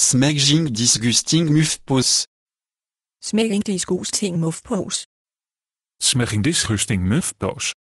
Smaging disgusting mufpose. Smaging disgusting mufpose. Smaging disgusting mufpose.